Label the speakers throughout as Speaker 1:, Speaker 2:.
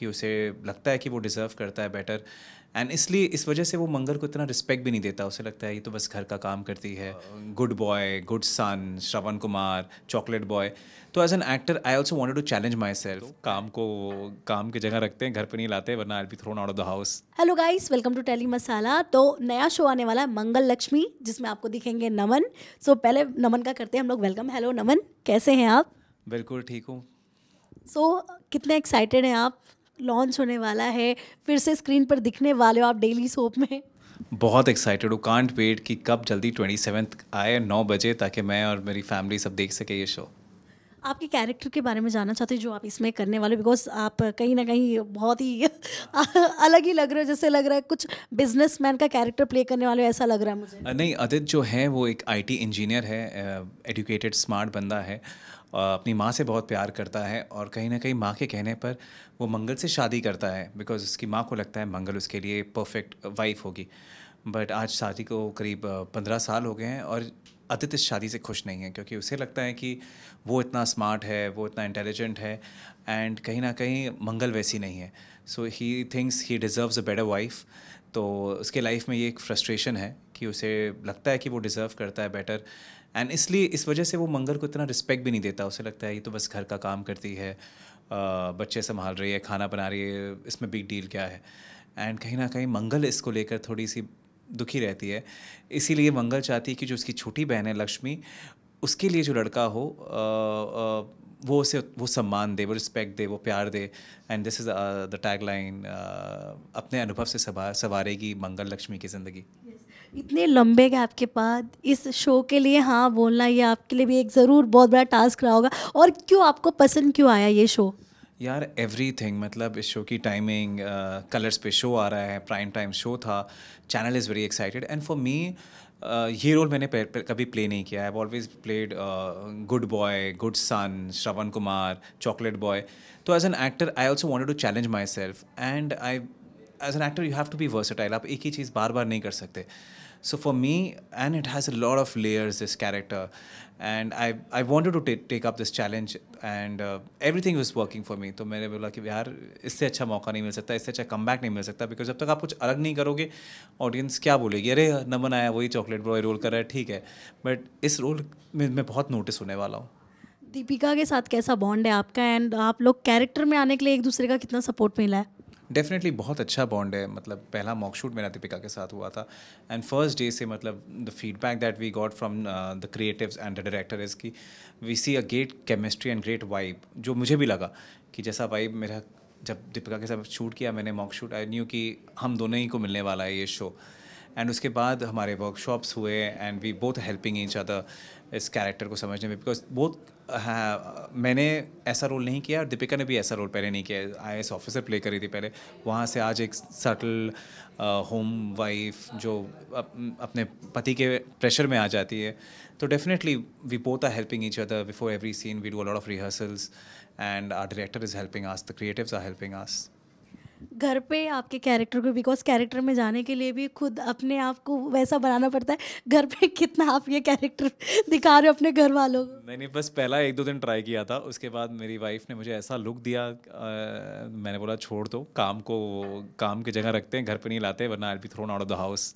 Speaker 1: कि उसे लगता है कि वो डिज़र्व करता है बेटर एंड इसलिए इस वजह से वो मंगर को इतना रिस्पेक्ट भी नहीं देता उसे लगता है ये तो बस घर का काम करती है good boy good son Shravan Kumar chocolate boy तो as an actor I also want to challenge myself काम को काम की जगह रखते हैं घर पर नहीं लाते वरना I be thrown out of the house
Speaker 2: hello guys welcome to Telly Masala तो नया शो आने वाला है मंगल लक्ष्मी जिसमें आपको दिखेंगे नमन सो so, पहले नमन का करते हैं हम लोग वेलकम हेलो नमन कैसे हैं आप
Speaker 1: बिल्कुल ठीक हूँ
Speaker 2: सो so, कितने एक्साइटेड हैं आप लॉन्च होने वाला है फिर से स्क्रीन पर दिखने वाले हो आप डेली सोप में
Speaker 1: बहुत एक्साइटेड हूँ कांट वेट कि कब जल्दी ट्वेंटी सेवन्थ आए नौ बजे ताकि मैं और मेरी फैमिली सब देख सके ये शो
Speaker 2: आपके कैरेक्टर के बारे में जानना चाहते हैं जो आप इसमें करने वाले बिकॉज आप कहीं ना कहीं बहुत ही अलग ही लग रहे हो जैसे लग रहा है कुछ बिजनेसमैन का कैरेक्टर प्ले करने वाले ऐसा लग रहा है मुझे
Speaker 1: नहीं आदित्य जो है वो एक आईटी इंजीनियर है एडुकेटेड स्मार्ट बंदा है अपनी माँ से बहुत प्यार करता है और कहीं ना कहीं माँ के कहने पर वो मंगल से शादी करता है बिकॉज उसकी माँ को लगता है मंगल उसके लिए परफेक्ट वाइफ होगी बट आज शादी को करीब पंद्रह साल हो गए हैं और अतिथि इस शादी से खुश नहीं है क्योंकि उसे लगता है कि वो इतना स्मार्ट है वो इतना इंटेलिजेंट है एंड कहीं ना कहीं मंगल वैसी नहीं है so he thinks he deserves a better wife तो उसके लाइफ में ये एक फ्रस्ट्रेशन है कि उसे लगता है कि वो डिज़र्व करता है बेटर एंड इसलिए इस वजह से वो मंगर को इतना रिस्पेक्ट भी नहीं देता उसे लगता है ये तो बस घर का काम करती है बच्चे संभाल रही है खाना बना रही है इसमें बिग डील क्या है एंड कहीं ना कहीं मंगल इसको लेकर थोड़ी सी दुखी रहती है इसीलिए मंगल चाहती है कि जो उसकी छोटी बहन है लक्ष्मी उसके लिए जो लड़का हो वो उसे वो सम्मान दे वो रिस्पेक्ट दे वो प्यार दे and this is the tagline अपने अनुभव से सवार सवारेगी मंगल लक्ष्मी की ज़िंदगी yes.
Speaker 2: इतने लंबे गैप के बाद इस शो के लिए हाँ बोलना ये आपके लिए भी एक ज़रूर बहुत बड़ा टास्क रहा होगा और क्यों आपको पसंद क्यों आया ये शो
Speaker 1: यार एवरीथिंग मतलब इस शो की टाइमिंग कलर्स uh, पे शो आ रहा है प्राइम टाइम शो था channel is very excited and for me ये रोल मैंने पे, पे, कभी प्ले नहीं किया I always played good boy good son Shravan Kumar chocolate boy तो as an actor I also wanted to challenge myself and I as an actor you have to be versatile आप एक ही चीज़ बार बार नहीं कर सकते so for me and it has a lot of layers this character and I I wanted to take up this challenge and everything is working for me तो मैंने बोला कि यार इससे अच्छा मौका नहीं मिल सकता इससे अच्छा कम बैक नहीं मिल सकता बिकॉज जब तक आप कुछ अलग नहीं करोगे ऑडियंस क्या बोलेगी अरे नमन आया वही चॉकलेट बॉय रोल कर रहा है ठीक है बट इस रोल में मैं बहुत नोटिस होने वाला हूँ
Speaker 2: दीपिका के साथ कैसा बॉन्ड है आपका एंड आप लोग कैरेक्टर में आने के लिए एक दूसरे का कितना सपोर्ट मिला है
Speaker 1: डेफिनेटली बहुत अच्छा बॉन्ड है मतलब पहला मॉक शूट मेरा दीपिका के साथ हुआ था एंड फर्स्ट डे से मतलब the feedback that we got from the creative and the director is की we see a great chemistry and great vibe जो मुझे भी लगा कि जैसा वाइब मेरा जब दीपिका के साथ शूट किया मैंने मॉक शूट आई न्यू कि हम दोनों ही को मिलने वाला है ये शो एंड उसके बाद हमारे वर्कशॉप्स हुए and we both helping each other इस कैरेक्टर को समझने में बिकॉज बहुत हाँ, मैंने ऐसा रोल नहीं किया दीपिका ने भी ऐसा रोल पहले नहीं किया आई एस ऑफिसर प्ले करी थी पहले वहाँ से आज एक सटल होम वाइफ जो अप, अपने पति के प्रेशर में आ जाती है तो definitely we both are helping each other before every scene we do a lot of rehearsals and our director is helping us the creatives are helping us
Speaker 2: घर पे आपके कैरेक्टर को बिकॉज कैरेक्टर में जाने के लिए भी खुद अपने आप को वैसा बनाना पड़ता है घर पे कितना आप ये कैरेक्टर दिखा रहे हो अपने घर वालों को
Speaker 1: मैंने बस पहला एक दो दिन ट्राई किया था उसके बाद मेरी वाइफ ने मुझे ऐसा लुक दिया आ, मैंने बोला छोड़ दो काम को काम की जगह रखते हैं घर पर नहीं लाते वरना I be thrown out of the house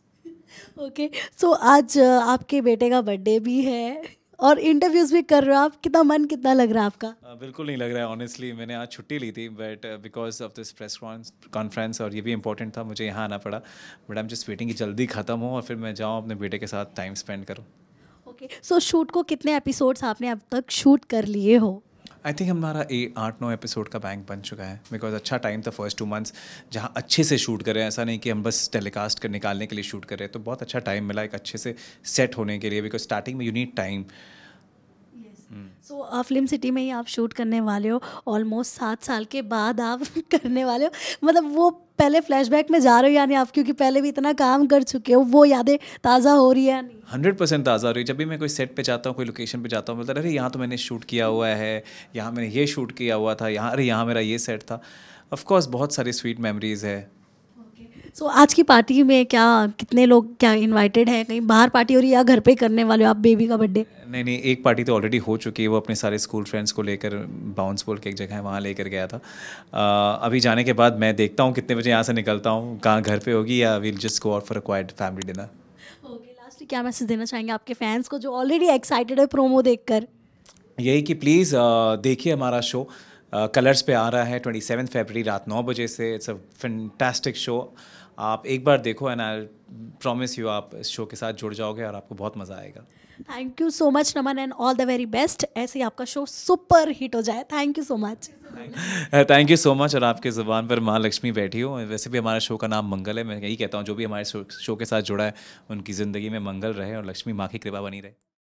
Speaker 2: okay so आज आपके बेटे का बर्थडे भी है और इंटरव्यूज भी कर रहे हो आप कितना मन कितना लग रहा है आपका
Speaker 1: बिल्कुल नहीं लग रहा है ऑनेस्टली मैंने आज छुट्टी ली थी but because of this press conference और ये भी इंपॉर्टेंट था मुझे यहाँ आना पड़ा but I am just waiting जल्दी खत्म हो और फिर मैं जाऊँ अपने बेटे के साथ टाइम स्पेंड करूँ
Speaker 2: ओके सो शूट को कितने एपिसोड्स आपने अब तक शूट कर लिए हो
Speaker 1: आई थिंक हमारा ए आठ नौ एपिसोड का बैंक बन चुका है बिकॉज अच्छा टाइम था फर्स्ट टू मंथ्स जहाँ अच्छे से शूट करें ऐसा नहीं कि हम बस टेलीकास्ट कर निकालने के लिए शूट करें तो बहुत अच्छा टाइम मिला एक अच्छे से सेट होने के लिए बिकॉज स्टार्टिंग में you time
Speaker 2: so so, Film City में ही आप शूट करने वाले हो ऑलमोस्ट सात साल के बाद आप करने वाले हो मतलब वो पहले फ्लैशबैक में जा रहे हो या नहीं आप क्योंकि पहले भी इतना काम कर चुके हो वो यादें ताज़ा हो रही है नहीं
Speaker 1: हंड्रेड परसेंट ताज़ा हो रही है जब भी मैं कोई सेट पे जाता हूँ कोई लोकेशन पे जाता हूँ मतलब अरे यहाँ तो मैंने शूट किया हुआ है यहाँ मैंने ये शूट किया हुआ था यहाँ अरे यहाँ मेरा ये सेट था ऑफ़ कोर्स बहुत सारी स्वीट मेमोरीज़ है
Speaker 2: सो आज की पार्टी में क्या कितने लोग क्या इनवाइटेड हैं कहीं बाहर पार्टी हो रही है या घर पे करने वाले हो आप बेबी का बर्थडे
Speaker 1: नहीं नहीं एक पार्टी तो ऑलरेडी हो चुकी है वो अपने सारे स्कूल फ्रेंड्स को लेकर बाउंस बोल के एक जगह है वहाँ लेकर गया था आ, अभी जाने के बाद मैं देखता हूँ कितने बजे यहाँ से निकलता हूँ कहाँ घर पे होगी या will just go out for quiet family dinner
Speaker 2: last क्या मैसेज देना चाहेंगे आपके फैंस को जो ऑलरेडी एक्साइटेड है प्रोमो देख
Speaker 1: यही कि प्लीज़ देखिए हमारा शो कलर्स uh, पे आ रहा है ट्वेंटी सेवन फेबरी रात नौ बजे से इट्स अ फैंटास्टिक शो आप एक बार देखो एंड आई प्रॉमिस यू आप इस शो के साथ जुड़ जाओगे और आपको बहुत मज़ा आएगा
Speaker 2: thank you so much Naman and all the very best ऐसे ही आपका शो सुपर हिट हो जाए thank you so much
Speaker 1: thank you so much और आपके ज़ुबान पर माँ लक्ष्मी बैठी हो वैसे भी हमारे शो का नाम मंगल है मैं यही कहता हूँ जो भी हमारे शो के साथ जुड़ा है उनकी ज़िंदगी में मंगल रहे और लक्ष्मी माँ की कृपा बनी रहे